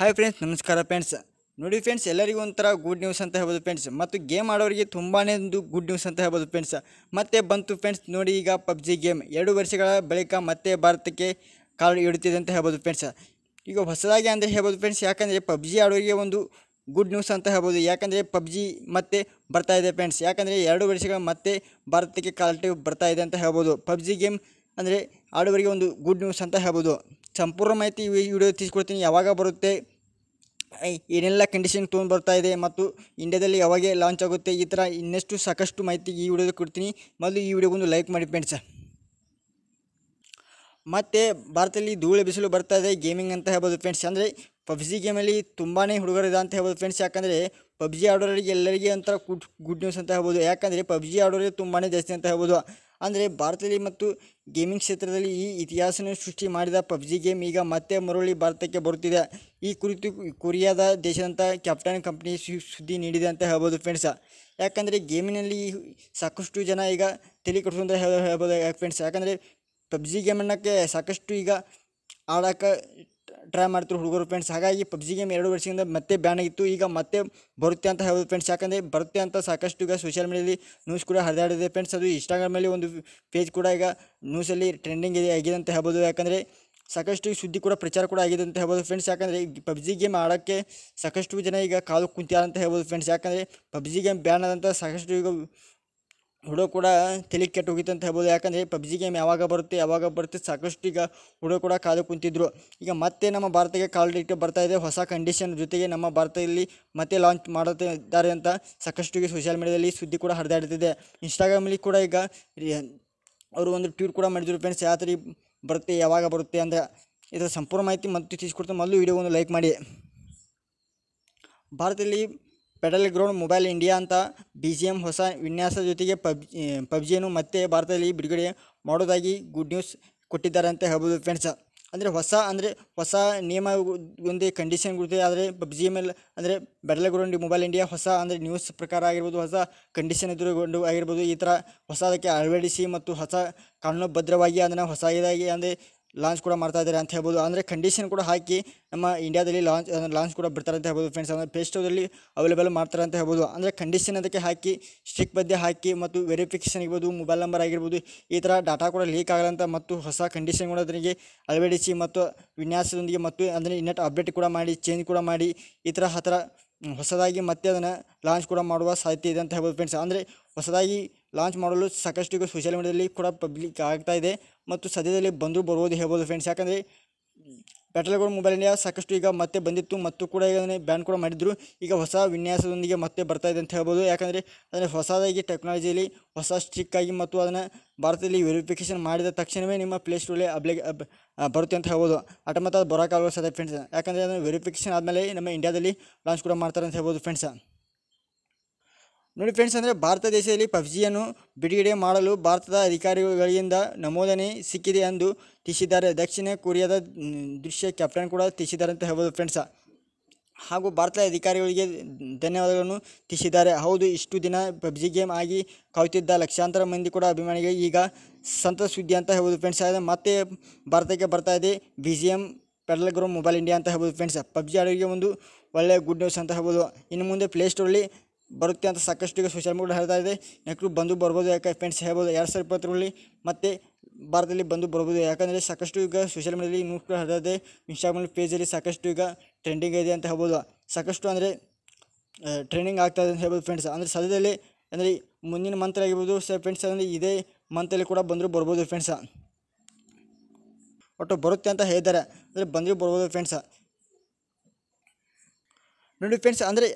hi friends ನಮಸ್ಕಾರ friends ನೋಡಿ friends ಎಲ್ಲರಿಗೂ ಒಂಥರ ಗುಡ್ ನ್ಯೂಸ್ ಅಂತ ಹೇಳ್ಬೋದು ಫ್ರೆಂಡ್ಸ್ ಮತ್ತು ಗೇಮ್ ಆಡೋರಿಗೆ ತುಂಬಾ ಒಂದು ಗುಡ್ ನ್ಯೂಸ್ ಅಂತ ಹೇಳ್ಬೋದು ಫ್ರೆಂಡ್ಸ್ ಮತ್ತೆ ಬಂತು ಫ್ರೆಂಡ್ಸ್ ನೋಡಿ ಈಗ ಪಬ್ಜಿ ಗೇಮ್ ಎರಡು ವರ್ಷಗಳ ಬಳಿಕ ಮತ್ತೆ ಭಾರತಕ್ಕೆ ಕಾಲು ಇಡುತ್ತಿದೆ ಅಂತ ಹೇಳ್ಬೋದು ಫ್ರೆಂಡ್ಸ್ ಈಗ ಹೊಸದಾಗಿ ಅಂದರೆ ಹೇಳ್ಬೋದು ಫ್ರೆಂಡ್ಸ್ ಯಾಕಂದರೆ ಪಬ್ಜಿ ಆಡೋರಿಗೆ ಒಂದು ಗುಡ್ ನ್ಯೂಸ್ ಅಂತ ಹೇಳ್ಬೋದು ಯಾಕಂದರೆ ಪಬ್ಜಿ ಮತ್ತೆ ಬರ್ತಾ ಇದೆ ಫ್ರೆಂಡ್ಸ್ ಯಾಕಂದರೆ ಎರಡು ವರ್ಷಗಳ ಮತ್ತೆ ಭಾರತಕ್ಕೆ ಕಾಲಿಟಿ ಬರ್ತಾ ಇದೆ ಅಂತ ಹೇಳ್ಬೋದು ಪಬ್ಜಿ ಗೇಮ್ ಅಂದರೆ ಆಡೋರಿಗೆ ಒಂದು ಗುಡ್ ನ್ಯೂಸ್ ಅಂತ ಹೇಳ್ಬೋದು ಸಂಪೂರ್ಣ ಮಾಹಿತಿ ಈ ವಿಡಿಯೋ ತಿಳಿಸ್ಕೊಡ್ತೀನಿ ಯಾವಾಗ ಬರುತ್ತೆ ಏನೆಲ್ಲ ಕಂಡೀಷನ್ ತೊಗೊಂಡು ಬರ್ತಾ ಇದೆ ಮತ್ತು ಇಂಡಿಯಾದಲ್ಲಿ ಯಾವಾಗ ಲಾಂಚ್ ಆಗುತ್ತೆ ಈ ಥರ ಇನ್ನಷ್ಟು ಸಾಕಷ್ಟು ಮಾಹಿತಿ ಈ ವಿಡಿಯೋದಲ್ಲಿ ಕೊಡ್ತೀನಿ ಮೊದಲು ಈ ವಿಡಿಯೋಗೊಂದು ಲೈಕ್ ಮಾಡಿ ಫ್ರೆಂಡ್ಸ್ ಮತ್ತು ಭಾರತದಲ್ಲಿ ಧೂಳು ಬಿಸಿಲು ಬರ್ತಾ ಇದೆ ಗೇಮಿಂಗ್ ಅಂತ ಹೇಳ್ಬೋದು ಫ್ರೆಂಡ್ಸ್ ಅಂದರೆ ಪಬ್ಜಿ ಗೇಮಲ್ಲಿ ತುಂಬಾ ಹುಡುಗರಿದೆ ಅಂತ ಹೇಳ್ಬೋದು ಫ್ರೆಂಡ್ಸ್ ಯಾಕಂದರೆ ಪಬ್ಜಿ ಆಡೋರಿಗೆ ಎಲ್ಲರಿಗೆ ಅಂತ ಗುಡ್ ಗುಡ್ ನ್ಯೂಸ್ ಅಂತ ಹೇಳ್ಬೋದು ಯಾಕಂದರೆ ಪಬ್ಜಿ ಆಡೋರಿಗೆ ತುಂಬಾ ಜಾಸ್ತಿ ಅಂತ ಹೇಳ್ಬೋದು ಅಂದರೆ ಭಾರತದಲ್ಲಿ ಮತ್ತು ಗೇಮಿಂಗ್ ಕ್ಷೇತ್ರದಲ್ಲಿ ಈ ಇತಿಹಾಸನ ಸೃಷ್ಟಿ ಮಾಡಿದ ಪಬ್ಜಿ ಗೇಮ್ ಈಗ ಮತ್ತೆ ಮರಳಿ ಭಾರತಕ್ಕೆ ಬರುತ್ತಿದೆ ಈ ಕುರಿತು ಕೊರಿಯಾದ ದೇಶದಂಥ ಕ್ಯಾಪ್ಟನ್ ಕಂಪ್ನಿ ಸುದ್ದಿ ನೀಡಿದೆ ಅಂತ ಹೇಳ್ಬೋದು ಫ್ರೆಂಡ್ಸ ಯಾಕಂದರೆ ಗೇಮಿನಲ್ಲಿ ಸಾಕಷ್ಟು ಜನ ಈಗ ತಲೆ ಅಂತ ಹೇಳ್ಬೋದು ಫ್ರೆಂಡ್ಸ್ ಯಾಕಂದರೆ ಪಬ್ಜಿ ಗೇಮನ್ನಕ್ಕೆ ಸಾಕಷ್ಟು ಈಗ ಆಡೋಕೆ ಟ್ರೈ ಮಾಡ್ತಿರು ಹುಡುಗರು ಫ್ರೆಂಡ್ಸ್ ಹಾಗಾಗಿ ಪಬ್ಜಿ ಗೇಮ್ ಎರಡು ವರ್ಷದಿಂದ ಮತ್ತೆ ಬ್ಯಾನ್ ಆಗಿತ್ತು ಈಗ ಮತ್ತೆ ಬರುತ್ತೆ ಅಂತ ಹೇಳ್ಬೋದು ಫ್ರೆಂಡ್ಸ್ ಯಾಕಂದರೆ ಬರುತ್ತೆ ಅಂತ ಸಾಕಷ್ಟು ಈಗ ಸೋಷಿಯಲ್ ಮೀಡಿಯಾದಲ್ಲಿ ನ್ಯೂಸ್ ಕೂಡ ಹರಿದಾಡಿದೆ ಫ್ರೆಂಡ್ಸ್ ಅದು ಇನ್ಸ್ಟಾಗ್ರಾಮಲ್ಲಿ ಒಂದು ಪೇಜ್ ಕೂಡ ಈಗ ನ್ಯೂಸಲ್ಲಿ ಟ್ರೆಂಡಿಂಗ್ ಇದೆ ಆಗಿದೆ ಅಂತ ಹೇಳ್ಬೋದು ಯಾಕಂದರೆ ಸಾಕಷ್ಟು ಸುದ್ದಿ ಕೂಡ ಪ್ರಚಾರ ಕೂಡ ಆಗಿದೆ ಅಂತ ಹೇಳ್ಬೋದು ಫ್ರೆಂಡ್ಸ್ ಯಾಕಂದರೆ ಪಬ್ಜಿ ಗೇಮ್ ಆಡೋಕ್ಕೆ ಸಾಕಷ್ಟು ಜನ ಈಗ ಕಾಲು ಕುಂತಿದ್ದಾರೆ ಅಂತ ಹೇಳ್ಬೋದು ಫ್ರೆಂಡ್ಸ್ ಯಾಕಂದರೆ ಪಬ್ಜಿ ಗೇಮ್ ಬ್ಯಾನ್ ಆದಂಥ ಸಾಕಷ್ಟು ಈಗ ಹುಡುಗ ಕೂಡ ತಲೆ ಕೆಟ್ಟು ಹೋಗಿತ್ತು ಅಂತ ಹೇಳ್ಬೋದು ಯಾಕಂದರೆ ಪಬ್ಜಿ ಗೇಮ್ ಯಾವಾಗ ಬರುತ್ತೆ ಯಾವಾಗ ಬರುತ್ತೆ ಸಾಕಷ್ಟು ಈಗ ಹುಡುಗ ಕೂಡ ಕಾದು ಕುಂತಿದ್ರು ಈಗ ಮತ್ತೆ ನಮ್ಮ ಭಾರತಕ್ಕೆ ಕಾಲ್ ಡೇಟ್ ಬರ್ತಾ ಇದೆ ಹೊಸ ಕಂಡೀಷನ್ ಜೊತೆಗೆ ನಮ್ಮ ಭಾರತದಲ್ಲಿ ಮತ್ತೆ ಲಾಂಚ್ ಮಾಡುತ್ತಿದ್ದಾರೆ ಅಂತ ಸಾಕಷ್ಟು ಸೋಷಿಯಲ್ ಮೀಡಿಯಾದಲ್ಲಿ ಸುದ್ದಿ ಕೂಡ ಹರಿದಾಡ್ತಿದೆ ಇನ್ಸ್ಟಾಗ್ರಾಮಲ್ಲಿ ಕೂಡ ಈಗ ಅವರು ಒಂದು ಟ್ವೀಟ್ ಕೂಡ ಮಾಡಿದ್ರು ಫ್ರೆಂಡ್ಸ್ ಯಾವ ಥರ ಬರುತ್ತೆ ಯಾವಾಗ ಬರುತ್ತೆ ಅಂತ ಇದರ ಸಂಪೂರ್ಣ ಮಾಹಿತಿ ಮತ್ತು ತಿಳಿಸ್ಕೊಡ್ತಾ ಮೊದಲು ವೀಡಿಯೋ ಒಂದು ಲೈಕ್ ಮಾಡಿ ಭಾರತದಲ್ಲಿ ಪೆಡಲ್ ಗ್ರೌಂಡ್ ಮೊಬೈಲ್ ಇಂಡಿಯಾ ಅಂತ ಬಿ ಜಿ ಎಂ ಹೊಸ ವಿನ್ಯಾಸ ಜೊತೆಗೆ ಪಬ್ ಪಬ್ಜಿಯನ್ನು ಮತ್ತೆ ಭಾರತದಲ್ಲಿ ಬಿಡುಗಡೆ ಮಾಡೋದಾಗಿ ಗುಡ್ ನ್ಯೂಸ್ ಕೊಟ್ಟಿದ್ದಾರೆ ಅಂತ ಹೇಳ್ಬೋದು ಫ್ರೆಂಡ್ಸ್ ಅಂದರೆ ಹೊಸ ಅಂದರೆ ಹೊಸ ನಿಯಮ ಒಂದೇ ಕಂಡೀಷನ್ ಕೊಡ್ತೀವಿ ಆದರೆ ಪಬ್ಜಿ ಮೇಲೆ ಅಂದರೆ ಬೆಡಲ್ ಗ್ರೌಂಡ್ ಮೊಬೈಲ್ ಇಂಡಿಯಾ ಹೊಸ ಅಂದರೆ ನ್ಯೂಸ್ ಪ್ರಕಾರ ಆಗಿರ್ಬೋದು ಹೊಸ ಕಂಡೀಷನ್ ಎದುರುಗೊಂಡು ಆಗಿರ್ಬೋದು ಈ ಥರ ಹೊಸದಕ್ಕೆ ಅಳವಡಿಸಿ ಮತ್ತು ಹೊಸ ಭದ್ರವಾಗಿ ಅದನ್ನು ಹೊಸದಾಗಿ ಅಂದರೆ ಲಾಂಚ್ ಕೂಡ ಮಾಡ್ತಾ ಇದ್ದಾರೆ ಅಂತ ಹೇಳ್ಬೋದು ಅಂದರೆ ಕಂಡೀಷನ್ ಕೂಡ ಹಾಕಿ ನಮ್ಮ ಇಂಡಿಯಾದಲ್ಲಿ ಲಾಂಚ್ ಲಾಂಚ್ ಕೂಡ ಬಿಡ್ತಾರೆ ಅಂತ ಹೇಳ್ಬೋದು ಫ್ರೆಂಡ್ಸ್ ಅಂದರೆ ಪ್ಲೇ ಅವೈಲೇಬಲ್ ಮಾಡ್ತಾರೆ ಅಂತ ಹೇಳ್ಬೋದು ಅಂದರೆ ಕಂಡೀಷನ್ ಅದಕ್ಕೆ ಹಾಕಿ ಸ್ಟಿಕ್ ಬಗ್ಗೆ ಹಾಕಿ ಮತ್ತು ವೆರಿಫಿಕೇಷನ್ ಇರ್ಬೋದು ಮೊಬೈಲ್ ನಂಬರ್ ಆಗಿರ್ಬೋದು ಈ ಥರ ಡಾಟಾ ಕೂಡ ಲೀಕ್ ಆಗಲಂತ ಮತ್ತು ಹೊಸ ಕಂಡೀಷನ್ ಕೂಡ ಅದರಿಗೆ ಅಳವಡಿಸಿ ಮತ್ತು ವಿನ್ಯಾಸದೊಂದಿಗೆ ಮತ್ತು ಅಂದರೆ ಇನ್ನೆಟ್ ಅಪ್ಡೇಟ್ ಕೂಡ ಮಾಡಿ ಚೇಂಜ್ ಕೂಡ ಮಾಡಿ ಈ ಥರ ಆ ಹೊಸದಾಗಿ ಮತ್ತೆ ಅದನ್ನು ಲಾಂಚ್ ಕೂಡ ಮಾಡುವ ಸಾಧ್ಯತೆ ಇದೆ ಅಂತ ಹೇಳ್ಬೋದು ಫ್ರೆಂಡ್ಸ್ ಅಂದರೆ ಹೊಸದಾಗಿ ಲಾಂಚ್ ಮಾಡಲು ಸಾಕಷ್ಟು ಈಗ ಸೋಷಿಯಲ್ ಮೀಡಿಯಾದಲ್ಲಿ ಕೂಡ ಪಬ್ಲಿಕ್ ಆಗ್ತಾ ಇದೆ ಮತ್ತು ಸದ್ಯದಲ್ಲಿ ಬಂದರೂ ಬರ್ಬೋದು ಹೇಳ್ಬೋದು ಫ್ರೆಂಡ್ಸ್ ಯಾಕಂದರೆ ಬ್ಯಾಟಲ್ಗೌಡ ಮೊಬೈಲ್ ಇಂಡಿಯಾ ಸಾಕಷ್ಟು ಈಗ ಮತ್ತೆ ಬಂದಿತ್ತು ಮತ್ತು ಕೂಡ ಈಗ ಬ್ಯಾನ್ ಕೂಡ ಮಾಡಿದ್ರು ಈಗ ಹೊಸ ವಿನ್ಯಾಸದೊಂದಿಗೆ ಮತ್ತೆ ಬರ್ತಾ ಇದೆ ಅಂತ ಹೇಳ್ಬೋದು ಯಾಕಂದರೆ ಅದನ್ನು ಹೊಸದಾಗಿ ಟೆಕ್ನಾಲಜಿಯಲ್ಲಿ ಹೊಸ ಆಗಿ ಮತ್ತು ಅದನ್ನು ಭಾರತದಲ್ಲಿ ವೆರಿಫಿಕೇಷನ್ ಮಾಡಿದ ತಕ್ಷಣವೇ ನಿಮ್ಮ ಪ್ಲೇಸ್ಟೋರಲ್ಲಿ ಅಬ್ಲಿಕ್ ಬರುತ್ತೆ ಅಂತ ಹೇಳ್ಬೋದು ಅದು ಬರೋಕ್ಕಾಗೋ ಸದ್ಯ ಫ್ರೆಂಡ್ಸ್ ಯಾಕಂದರೆ ಅದನ್ನು ವೆರಿಫಿಕೇಷನ್ ಆದಮೇಲೆ ನಮ್ಮ ಇಂಡಿಯಾದಲ್ಲಿ ಲಾಂಚ್ ಕೂಡ ಮಾಡ್ತಾರೆ ಅಂತ ಹೇಳ್ಬೋದು ಫ್ರೆಂಡ್ಸ್ ನೋಡಿ ಫ್ರೆಂಡ್ಸ್ ಅಂದರೆ ಭಾರತ ದೇಶದಲ್ಲಿ ಪಬ್ಜಿಯನ್ನು ಬಿಡುಗಡೆ ಮಾಡಲು ಭಾರತದ ಅಧಿಕಾರಿಗಳಿಂದ ನಮೂದನೆ ಸಿಕ್ಕಿದೆ ಎಂದು ತಿಳಿಸಿದ್ದಾರೆ ದಕ್ಷಿಣ ಕೊರಿಯಾದ ದೃಶ್ಯ ಕ್ಯಾಪ್ಟನ್ ಕೂಡ ತಿಳಿಸಿದ್ದಾರೆ ಅಂತ ಹೇಳ್ಬೋದು ಫ್ರೆಂಡ್ಸ ಹಾಗೂ ಭಾರತದ ಅಧಿಕಾರಿಗಳಿಗೆ ಧನ್ಯವಾದಗಳನ್ನು ತಿಳಿಸಿದ್ದಾರೆ ಹೌದು ಇಷ್ಟು ದಿನ ಪಬ್ಜಿ ಗೇಮ್ ಆಗಿ ಕಾಯುತ್ತಿದ್ದ ಲಕ್ಷಾಂತರ ಮಂದಿ ಕೂಡ ಅಭಿಮಾನಿಗಳು ಈಗ ಸಂತ ಸುದ್ದಿ ಅಂತ ಹೇಳ್ಬೋದು ಫ್ರೆಂಡ್ಸ್ ಆದರೆ ಮತ್ತೆ ಭಾರತಕ್ಕೆ ಬರ್ತಾ ಇದೆ B G M mobile India ಅಂತ ಹೇಳ್ಬೋದು ಫ್ರೆಂಡ್ಸ್ ಪಬ್ಜಿ ಆಡೋರಿಗೆ ಒಂದು ಒಳ್ಳೆಯ ಗುಡ್ ನ್ಯೂಸ್ ಅಂತ ಹೇಳ್ಬೋದು ಇನ್ನು ಮುಂದೆ ಪ್ಲೇಸ್ಟೋರಲ್ಲಿ ಬರುತ್ತೆ ಅಂತ ಸಾಕಷ್ಟು ಈಗ ಸೋಷಿಯಲ್ ಮೀಡಿಯಾ ಹೇಳ್ತಾ ಇದೆ ನೆಕ್ಸ್ಟ್ ಬಂದು ಬರ್ಬೋದು ಯಾಕೆ ಫ್ರೆಂಡ್ಸ್ ಹೇಳ್ಬೋದು ಎರಡು ಸಾವಿರ ಇಪ್ಪತ್ತರಲ್ಲಿ ಮತ್ತು ಭಾರತದಲ್ಲಿ ಬಂದು ಬರ್ಬೋದು ಯಾಕಂದರೆ ಸಾಕಷ್ಟು ಈಗ ಸೋಷಿಯಲ್ ಮೀಡಿಯಾದಲ್ಲಿ ನ್ಯೂಸ್ ಕೂಡ ಇದೆ ಇನ್ಸ್ಟಾಗ್ರಾಮ್ ಪೇಜಲ್ಲಿ ಸಾಕಷ್ಟು ಈಗ ಟ್ರೆಂಡಿಂಗ್ ಇದೆ ಅಂತ ಹೇಳ್ಬೋದು ಸಾಕಷ್ಟು ಅಂದರೆ ಟ್ರೆಂಡಿಂಗ್ ಆಗ್ತಾ ಇದೆ ಅಂತ ಹೇಳ್ಬೋದು ಫ್ರೆಂಡ್ಸ್ ಅಂದರೆ ಸದ್ಯದಲ್ಲಿ ಅಂದರೆ ಮುಂದಿನ ಮಂತ್ ಆಗಿರ್ಬೋದು ಸರ್ ಫ್ರೆಂಡ್ಸ್ ಅಂದರೆ ಇದೇ ಮಂತಲ್ಲಿ ಕೂಡ ಬಂದರೂ ಬರ್ಬೋದು ಫ್ರೆಂಡ್ಸ ಒಟ್ಟು ಬರುತ್ತೆ ಅಂತ ಹೇಳಿದ್ದಾರೆ ಅಂದರೆ ಬಂದರೂ ಬರ್ಬೋದು ಫ್ರೆಂಡ್ಸ ನೋಡಿ ಫ್ರೆಂಡ್ಸ್ ಅಂದರೆ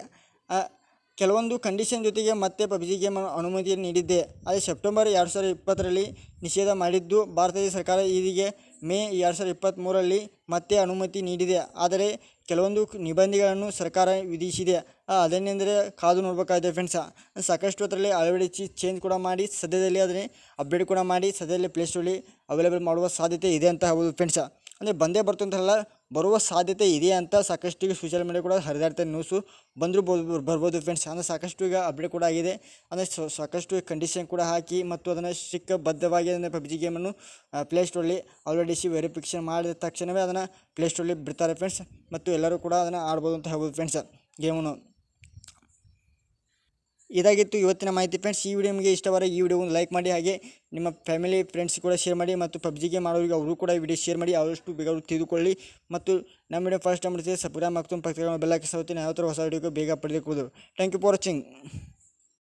ಕೆಲವೊಂದು ಕಂಡೀಷನ್ ಜೊತೆಗೆ ಮತ್ತೆ ಪಬ್ಜಿ ಗೇಮ್ ಅನುಮತಿಯನ್ನು ನೀಡಿದ್ದೆ ಆದರೆ ಸೆಪ್ಟೆಂಬರ್ ಎರಡು ಸಾವಿರದ ಇಪ್ಪತ್ತರಲ್ಲಿ ನಿಷೇಧ ಮಾಡಿದ್ದು ಭಾರತದ ಸರ್ಕಾರ ಇದೀಗೆ ಮೇ ಎರಡು ಸಾವಿರದ ಇಪ್ಪತ್ತ್ಮೂರರಲ್ಲಿ ಮತ್ತೆ ಅನುಮತಿ ನೀಡಿದೆ ಆದರೆ ಕೆಲವೊಂದು ನಿಬಂಧನೆಗಳನ್ನು ಸರ್ಕಾರ ವಿಧಿಸಿದೆ ಅದನ್ನೆಂದರೆ ಕಾದು ನೋಡಬೇಕಾಗಿದೆ ಫ್ರೆಂಡ್ಸ್ ಸಾಕಷ್ಟು ಅದರಲ್ಲಿ ಅಳವಡಿಸಿ ಚೇಂಜ್ ಕೂಡ ಮಾಡಿ ಸದ್ಯದಲ್ಲಿ ಅದನ್ನೇ ಅಪ್ಡೇಟ್ ಕೂಡ ಮಾಡಿ ಸದ್ಯದಲ್ಲಿ ಪ್ಲೇಸ್ಟೋರಲ್ಲಿ ಅವೈಲೇಬಲ್ ಮಾಡುವ ಸಾಧ್ಯತೆ ಇದೆ ಅಂತ ಹೇಳ್ಬೋದು ಫ್ರೆಂಡ್ಸ್ ಅಂದರೆ ಬಂದೇ ಬರ್ತಂತಾರಲ್ಲ ಬರುವ ಸಾಧ್ಯತೆ ಇದೆ ಅಂತ ಸಾಕಷ್ಟು ಈಗ ಸೋಷಿಯಲ್ ಮೀಡಿಯಾ ಕೂಡ ಹರಿದಾಡ್ತಾರೆ ನ್ಯೂಸು ಬಂದರೂ ಬರ್ಬೋದು ಫ್ರೆಂಡ್ಸ್ ಅಂದರೆ ಸಾಕಷ್ಟು ಈಗ ಅಪ್ಡೇಟ್ ಕೂಡ ಆಗಿದೆ ಅಂದರೆ ಸಾಕಷ್ಟು ಕಂಡೀಷನ್ ಕೂಡ ಹಾಕಿ ಮತ್ತು ಅದನ್ನು ಸಿಕ್ಕ ಬದ್ಧವಾಗಿ ಅದನ್ನು ಪಬ್ಜಿ ಗೇಮನ್ನು ಪ್ಲೇಸ್ಟೋರಲ್ಲಿ ಆಲ್ರೆಡಿ ಸಿ ವೆರಿಫಿಕೇಷನ್ ಮಾಡಿದ ತಕ್ಷಣವೇ ಅದನ್ನು ಪ್ಲೇಸ್ಟೋರಲ್ಲಿ ಬಿಡ್ತಾರೆ ಫ್ರೆಂಡ್ಸ್ ಮತ್ತು ಎಲ್ಲರೂ ಕೂಡ ಅದನ್ನು ಆಡ್ಬೋದು ಅಂತ ಹೇಳ್ಬೋದು ಫ್ರೆಂಡ್ಸ್ ಗೇಮನ್ನು ಇದಾಗಿತ್ತು ಇವತ್ತಿನ ಮಾಹಿತಿ ಫ್ರೆಂಡ್ಸ್ ಈ ವಿಡಿಯೋ ನಿಮಗೆ ಇಷ್ಟವಾದ ಈ ವಿಡಿಯೋ ಒಂದು ಲೈಕ್ ಮಾಡಿ ಹಾಗೆ ನಿಮ್ಮ ಫ್ಯಾಮಿಲಿ ಫ್ರೆಂಡ್ಸ್ ಕೂಡ ಶೇರ್ ಮಾಡಿ ಮತ್ತು ಪಬ್ಜಿಗೆ ಮಾಡೋರಿಗೆ ಅವರು ಕೂಡ ವಿಡಿಯೋ ಶೇರ್ ಮಾಡಿ ಆದಷ್ಟು ಬೇಗ ಅವರು ತಿಳಿದುಕೊಳ್ಳಿ ಮತ್ತು ನಮ್ಮ ವಿಡಿಯೋ ಫಸ್ಟ್ ಟೈಮ್ ಸಬ್ಸ್ಕ್ರೈಬ್ ಮಾಡ್ತೀನಿ ಪಕ್ಕ ಬೆಲ್ಲ ಹಾಕಿ ನಾವು ಯಾವ ಥರ ಹೊಸ ವಿಡಿಯೋಗೆ ಬೇಗ ಪಡೆದುಕೊಳ್ಳೋದು ಥ್ಯಾಂಕ್ ಯು ಫಾರ್ ವಾಚಿಂಗ್